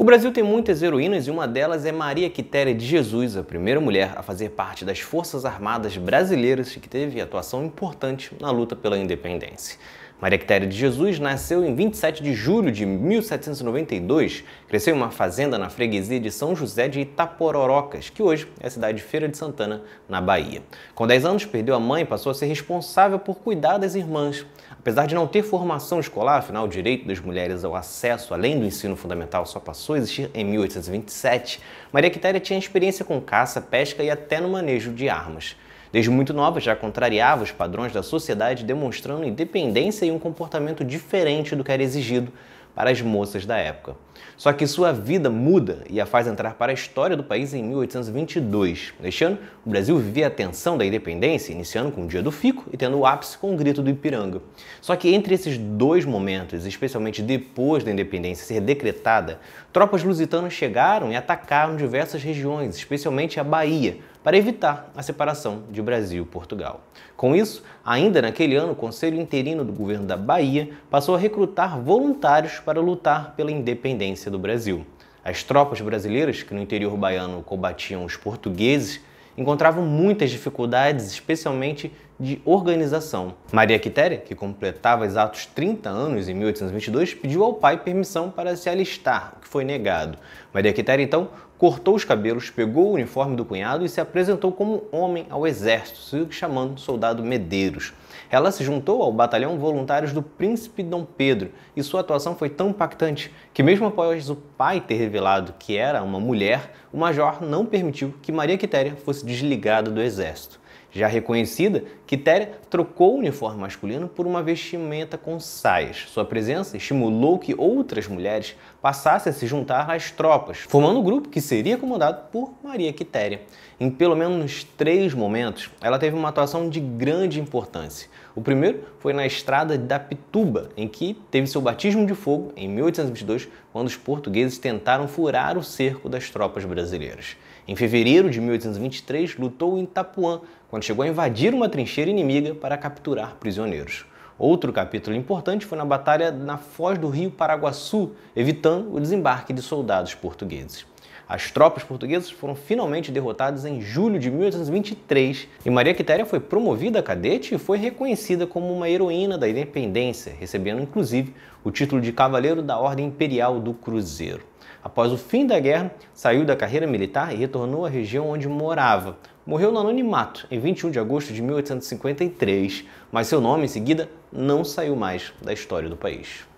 O Brasil tem muitas heroínas e uma delas é Maria Quitéria de Jesus, a primeira mulher a fazer parte das Forças Armadas Brasileiras que teve atuação importante na luta pela independência. Maria Quitéria de Jesus nasceu em 27 de julho de 1792, cresceu em uma fazenda na freguesia de São José de Itapororocas, que hoje é a cidade de Feira de Santana, na Bahia. Com 10 anos, perdeu a mãe e passou a ser responsável por cuidar das irmãs. Apesar de não ter formação escolar, afinal, o direito das mulheres ao acesso além do ensino fundamental só passou a existir em 1827, Maria Quitéria tinha experiência com caça, pesca e até no manejo de armas. Desde muito nova, já contrariava os padrões da sociedade, demonstrando independência e um comportamento diferente do que era exigido para as moças da época. Só que sua vida muda e a faz entrar para a história do país em 1822. deixando ano, o Brasil vivia a tensão da independência, iniciando com o Dia do Fico e tendo o ápice com o Grito do Ipiranga. Só que entre esses dois momentos, especialmente depois da independência ser decretada, tropas lusitanas chegaram e atacaram diversas regiões, especialmente a Bahia, para evitar a separação de Brasil e Portugal. Com isso, ainda naquele ano, o Conselho Interino do governo da Bahia passou a recrutar voluntários para lutar pela independência do Brasil. As tropas brasileiras que no interior baiano combatiam os portugueses encontravam muitas dificuldades, especialmente de organização. Maria Quitéria, que completava exatos 30 anos em 1822, pediu ao pai permissão para se alistar, o que foi negado. Maria Quitéria, então, cortou os cabelos, pegou o uniforme do cunhado e se apresentou como homem ao exército, chamando soldado Medeiros. Ela se juntou ao batalhão Voluntários do Príncipe Dom Pedro e sua atuação foi tão impactante que, mesmo após o pai ter revelado que era uma mulher, o major não permitiu que Maria Quitéria fosse desligada do exército. Já reconhecida, Quitéria trocou o uniforme masculino por uma vestimenta com saias. Sua presença estimulou que outras mulheres passassem a se juntar às tropas, formando um grupo que seria comandado por Maria Quitéria. Em pelo menos três momentos, ela teve uma atuação de grande importância. O primeiro foi na estrada da Pituba, em que teve seu batismo de fogo em 1822, quando os portugueses tentaram furar o cerco das tropas brasileiras. Em fevereiro de 1823, lutou em Itapuã, quando chegou a invadir uma trincheira inimiga para capturar prisioneiros. Outro capítulo importante foi na batalha na foz do rio Paraguaçu, evitando o desembarque de soldados portugueses. As tropas portuguesas foram finalmente derrotadas em julho de 1823 e Maria Quitéria foi promovida a cadete e foi reconhecida como uma heroína da independência, recebendo inclusive o título de Cavaleiro da Ordem Imperial do Cruzeiro. Após o fim da guerra, saiu da carreira militar e retornou à região onde morava. Morreu no anonimato em 21 de agosto de 1853, mas seu nome em seguida não saiu mais da história do país.